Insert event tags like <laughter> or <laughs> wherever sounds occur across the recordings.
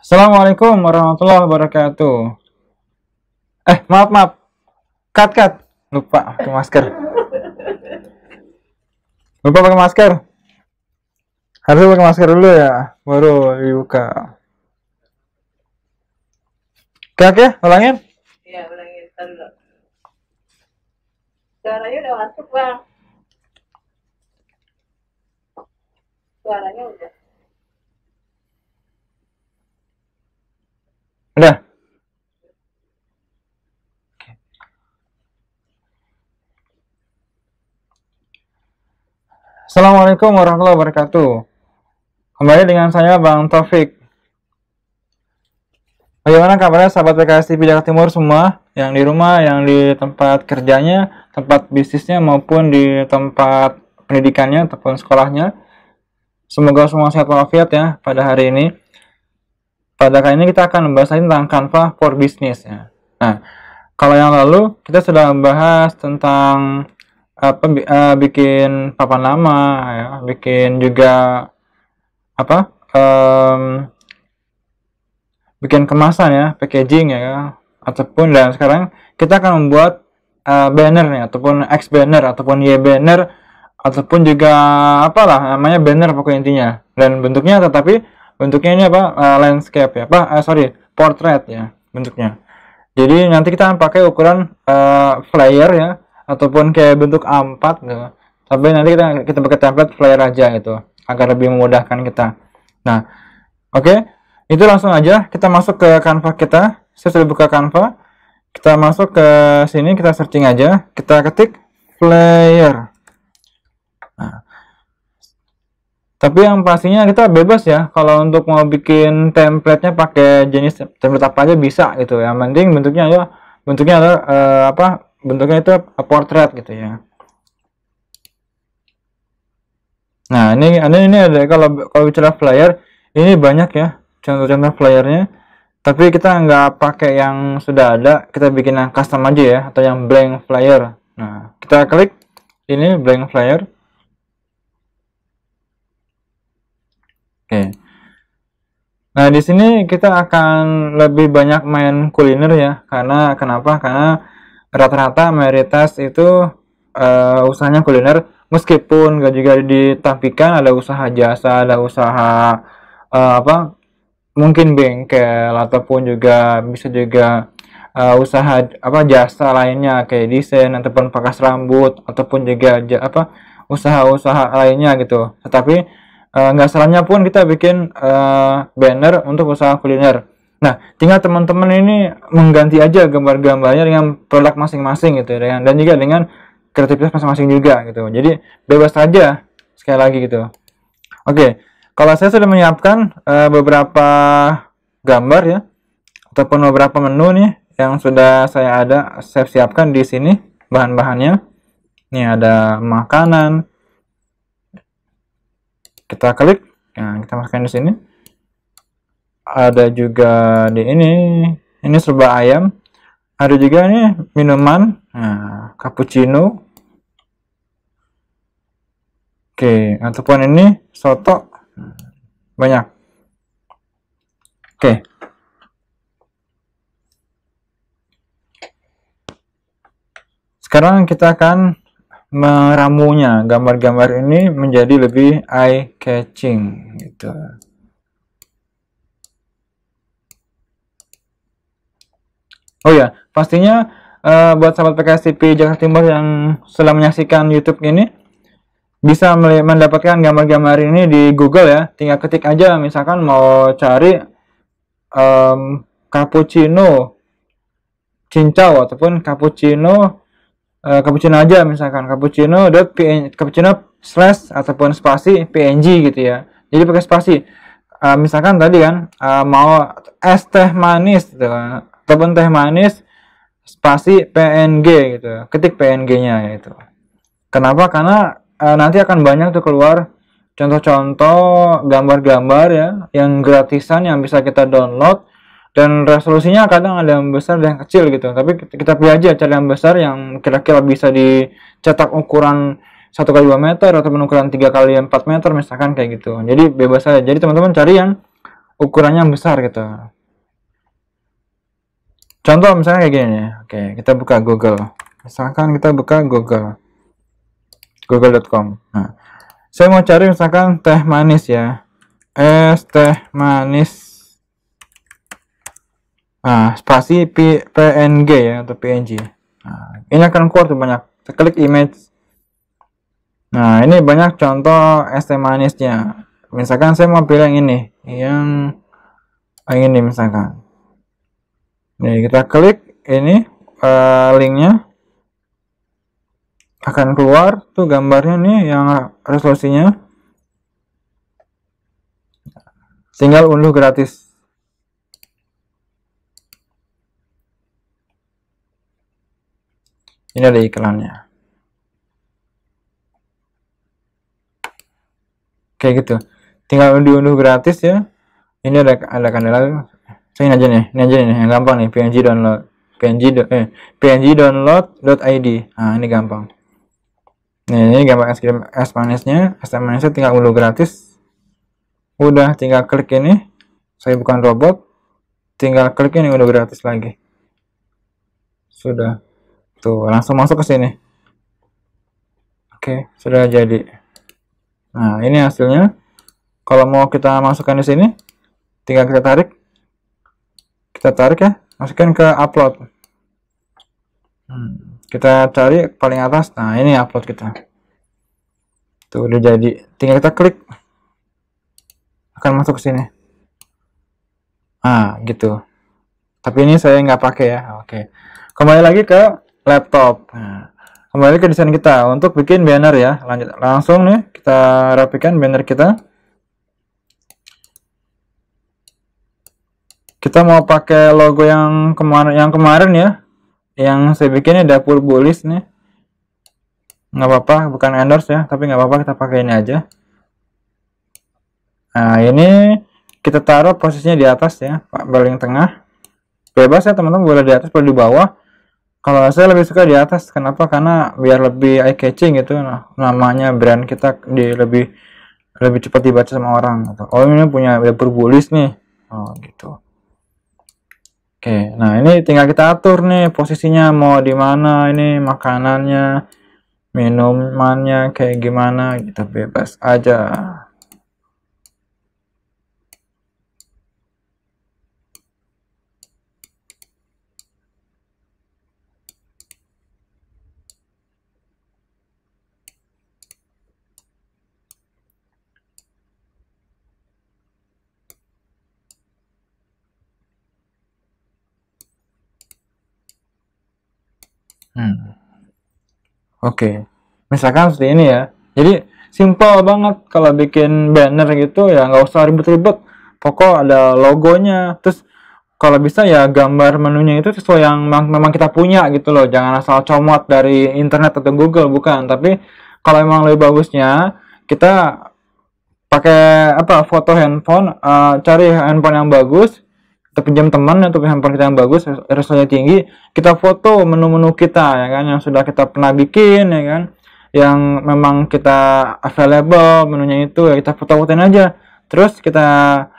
Assalamualaikum warahmatullahi wabarakatuh. Eh, maaf, maaf. Cut, cut. Lupa pakai masker. Lupa pakai masker. Harus pakai masker dulu ya, baru dibuka. Oke, oke, ya, ulangin. Iya, ulangin. Suaranya udah masuk, Bang. Suaranya udah. Assalamualaikum warahmatullahi wabarakatuh. Kembali dengan saya Bang Taufik. Bagaimana kabarnya sahabat PKS TV Jakarta Timur semua? Yang di rumah, yang di tempat kerjanya, tempat bisnisnya, maupun di tempat pendidikannya ataupun sekolahnya. Semoga semua sehat walafiat ya pada hari ini. Pada kali ini kita akan membahas tentang Canva for Business ya. Nah, kalau yang lalu kita sudah membahas tentang apa uh, bikin papan lama ya bikin juga apa um, bikin kemasan ya packaging ya ataupun dan sekarang kita akan membuat uh, banner nih ataupun X banner ataupun Y banner ataupun juga apalah namanya banner pokoknya intinya dan bentuknya tetapi bentuknya ini apa uh, landscape ya apa uh, sorry portrait ya bentuknya jadi nanti kita akan pakai ukuran uh, flyer ya ataupun kayak bentuk A4 gitu. Tapi nanti kita kita pakai template flyer aja gitu agar lebih memudahkan kita. Nah, oke. Okay. Itu langsung aja kita masuk ke Canva kita. Saya sudah buka Canva. Kita masuk ke sini, kita searching aja. Kita ketik flyer. Nah. tapi yang pastinya kita bebas ya kalau untuk mau bikin templatenya pakai jenis template apa aja bisa gitu ya. yang penting bentuknya ya bentuknya adalah uh, apa bentuknya itu portrait gitu ya. Nah, ini ini ada kalau kalau bicara flyer, ini banyak ya contoh-contoh flyernya. Tapi kita nggak pakai yang sudah ada, kita bikin yang custom aja ya atau yang blank flyer. Nah, kita klik ini blank flyer. Oke. Nah, di sini kita akan lebih banyak main kuliner ya. Karena kenapa? Karena rata-rata mayoritas itu uh, usahanya kuliner meskipun gak juga ditampilkan ada usaha jasa ada usaha uh, apa mungkin bengkel ataupun juga bisa juga uh, usaha apa jasa lainnya kayak desain ataupun pakas rambut ataupun juga apa usaha-usaha lainnya gitu tetapi nggak uh, salahnya pun kita bikin uh, banner untuk usaha kuliner Nah, tinggal teman-teman ini mengganti aja gambar-gambarnya dengan produk masing-masing gitu ya, dan juga dengan kreativitas masing-masing juga gitu. Jadi bebas saja sekali lagi gitu. Oke, kalau saya sudah menyiapkan uh, beberapa gambar ya, ataupun beberapa menu nih yang sudah saya ada saya siapkan di sini bahan-bahannya. Ini ada makanan. Kita klik, nah, kita masukkan di sini ada juga di ini ini serba ayam ada juga nih minuman nah, cappuccino oke ataupun ini soto banyak oke sekarang kita akan meramunya gambar-gambar ini menjadi lebih eye catching gitu Oh ya, pastinya uh, buat sahabat PKS TV Jakarta Timur yang sedang menyaksikan YouTube ini bisa mendapatkan gambar-gambar ini di Google ya. Tinggal ketik aja misalkan mau cari um, cappuccino cincau ataupun cappuccino uh, cappuccino aja misalkan cappuccino dot png cappuccino slash ataupun spasi png gitu ya. Jadi pakai spasi. Uh, misalkan tadi kan uh, mau es teh manis gitu kan ataupun teh manis spasi PNG gitu ketik PNG-nya itu kenapa karena e, nanti akan banyak tuh keluar contoh-contoh gambar-gambar ya yang gratisan yang bisa kita download dan resolusinya kadang ada yang besar dan yang kecil gitu tapi kita pilih aja cari yang besar yang kira-kira bisa dicetak ukuran 1 kali 2 meter atau ukuran 3 kali 4 meter misalkan kayak gitu jadi bebas aja jadi teman-teman cari yang ukurannya besar gitu contoh misalnya kayak gini oke kita buka Google misalkan kita buka Google google.com nah saya mau cari misalkan teh manis ya es teh manis nah spasi P, PNG ya atau PNG nah, ini akan keluar tuh banyak saya klik image nah ini banyak contoh es teh manisnya misalkan saya mau pilih yang ini yang, yang ini misalkan Nih, kita klik ini uh, linknya akan keluar tuh gambarnya nih yang resolusinya. Tinggal unduh gratis. Ini ada iklannya. kayak gitu tinggal unduh-unduh gratis ya ini ada ada kandala saya ini aja nih ini aja nih yang gampang nih png download png do, eh png download dot id, nah ini gampang nih ini gampang nya sms-nya tinggal unduh gratis udah tinggal klik ini saya bukan robot tinggal klik ini udah gratis lagi sudah tuh langsung masuk ke sini oke sudah jadi nah ini hasilnya kalau mau kita masukkan di sini tinggal kita tarik kita tarik ya masukkan ke upload hmm. kita cari paling atas nah ini upload kita tuh udah jadi tinggal kita klik akan masuk ke sini ah gitu tapi ini saya nggak pakai ya oke kembali lagi ke laptop nah, kembali ke desain kita untuk bikin banner ya lanjut langsung nih kita rapikan banner kita kita mau pakai logo yang kemarin yang kemarin ya yang saya bikin ini dapur bulis nih nggak apa-apa bukan endorse ya tapi nggak apa-apa kita pakai ini aja nah ini kita taruh posisinya di atas ya paling tengah bebas ya teman-teman boleh di atas boleh di bawah kalau saya lebih suka di atas kenapa karena biar lebih eye catching gitu nah, namanya brand kita di lebih lebih cepat dibaca sama orang gitu. oh ini punya dapur bulis nih oh gitu Oke, nah ini tinggal kita atur nih posisinya mau di mana ini makanannya, minumannya kayak gimana gitu bebas aja. Hmm. Oke. Okay. Misalkan seperti ini ya. Jadi simpel banget kalau bikin banner gitu ya nggak usah ribet-ribet. Pokok ada logonya. Terus kalau bisa ya gambar menunya itu sesuai yang memang kita punya gitu loh. Jangan asal comot dari internet atau Google bukan. Tapi kalau emang lebih bagusnya kita pakai apa foto handphone, uh, cari handphone yang bagus, kita pinjam teman atau handphone kita yang bagus resolusinya tinggi kita foto menu-menu kita ya kan yang sudah kita pernah bikin ya kan yang memang kita available menunya itu ya kita foto-fotoin aja terus kita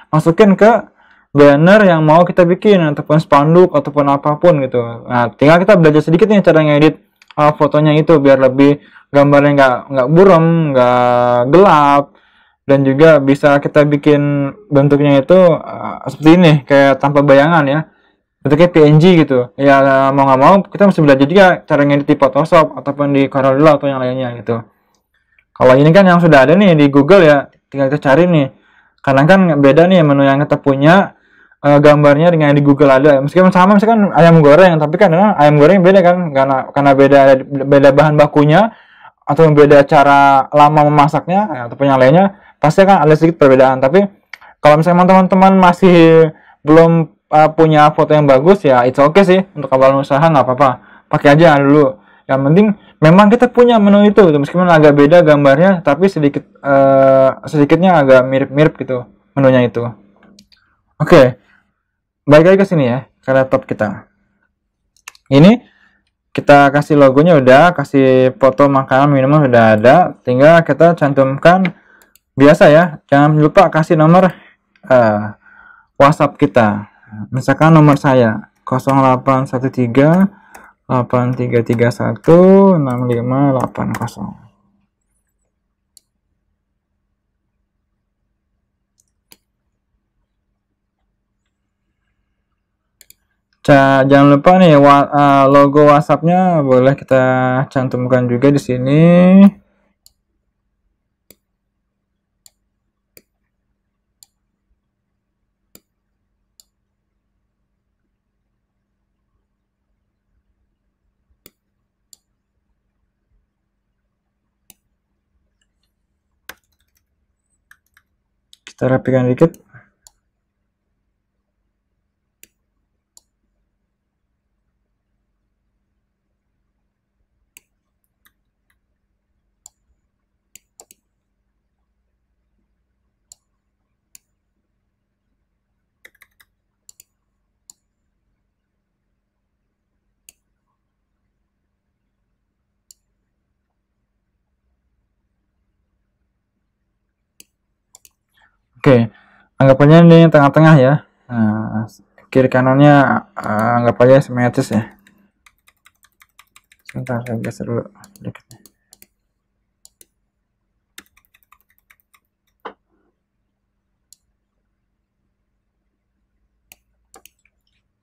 masukin ke banner yang mau kita bikin ataupun spanduk ataupun apapun gitu nah tinggal kita belajar sedikit nih cara ngedit uh, fotonya itu biar lebih gambarnya nggak nggak buram nggak gelap dan juga bisa kita bikin bentuknya itu uh, seperti ini kayak tanpa bayangan ya bentuknya PNG gitu ya mau nggak mau kita mesti belajar juga cara ngedit di Photoshop ataupun di Corel Draw atau yang lainnya gitu kalau ini kan yang sudah ada nih di Google ya tinggal kita cari nih karena kan beda nih menu yang kita punya uh, gambarnya dengan yang di Google ada meskipun sama misalkan ayam goreng tapi kan ayam goreng beda kan karena karena beda beda bahan bakunya atau beda cara lama memasaknya ya, ataupun yang lainnya pasti akan ada sedikit perbedaan tapi kalau misalnya teman-teman masih belum uh, punya foto yang bagus ya it's okay sih untuk awal usaha nggak apa-apa pakai aja dulu yang penting memang kita punya menu itu gitu. meskipun agak beda gambarnya tapi sedikit uh, sedikitnya agak mirip-mirip gitu menunya itu oke okay. balik lagi ke sini ya ke laptop kita ini kita kasih logonya udah kasih foto makanan minuman udah ada tinggal kita cantumkan biasa ya jangan lupa kasih nomor uh, WhatsApp kita misalkan nomor saya 0813 8331 6580 jangan lupa nih eh, logo WhatsAppnya boleh kita cantumkan juga di sini. kita rapikan dikit Oke, anggapannya ini tengah-tengah ya. Nah, kiri kanannya uh, anggap aja simetris ya. Sebentar saya geser dulu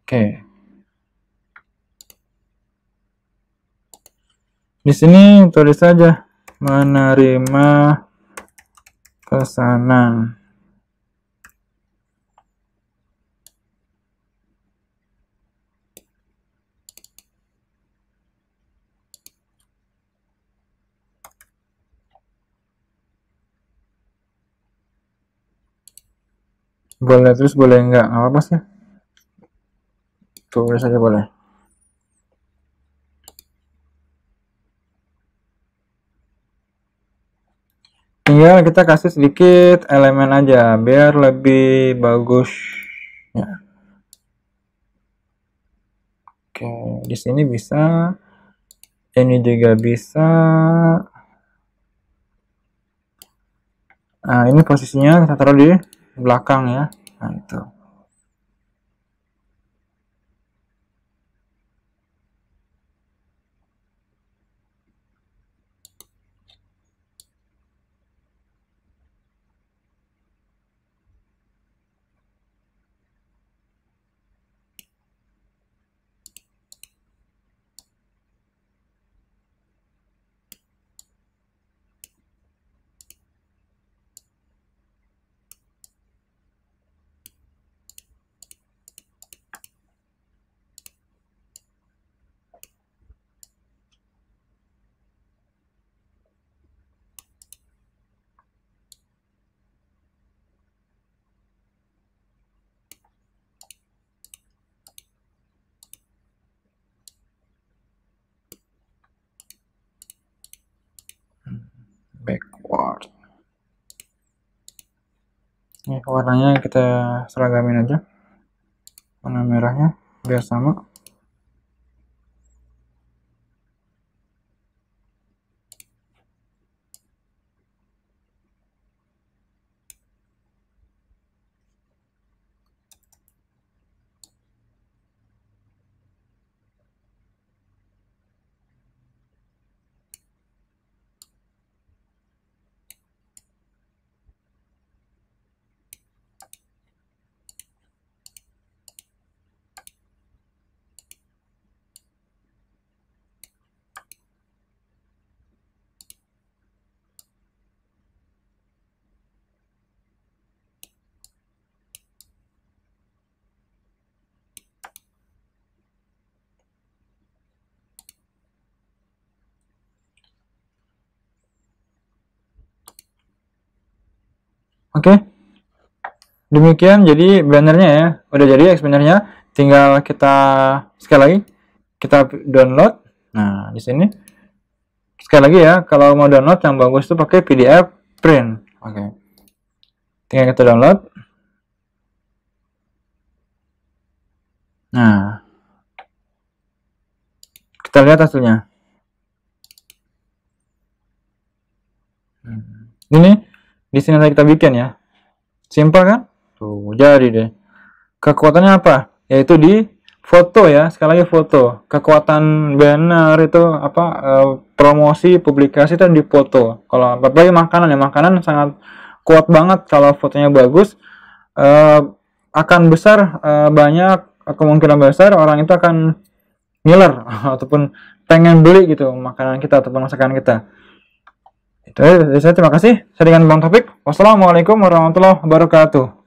Oke. Di sini tulis saja menerima pesanan. boleh terus boleh enggak nggak apa-apa sih tulis aja boleh tinggal kita kasih sedikit elemen aja biar lebih bagus ya oke di sini bisa ini juga bisa nah ini posisinya kita taruh di belakang ya nah itu backward ini warnanya kita seragamin aja warna merahnya biar sama Oke. Okay? Demikian jadi bannernya ya. Udah jadi ya Tinggal kita sekali lagi kita download. Nah, di sini sekali lagi ya, kalau mau download yang bagus tuh pakai PDF print. Oke. Okay. Tinggal kita download. Nah, kita lihat hasilnya. Hmm. Ini di sini kita bikin ya. Simpel kan? Tuh, jadi deh. Kekuatannya apa? Yaitu di foto ya, sekali lagi foto. Kekuatan banner itu apa e, promosi, publikasi itu di foto. Kalau apalagi makanan ya, makanan sangat kuat banget kalau fotonya bagus. E, akan besar e, banyak kemungkinan besar orang itu akan ngiler <laughs> ataupun pengen beli gitu makanan kita ataupun masakan kita. Eh, eh, saya terima kasih. Saya dengan Bang Topik. Wassalamualaikum warahmatullahi wabarakatuh.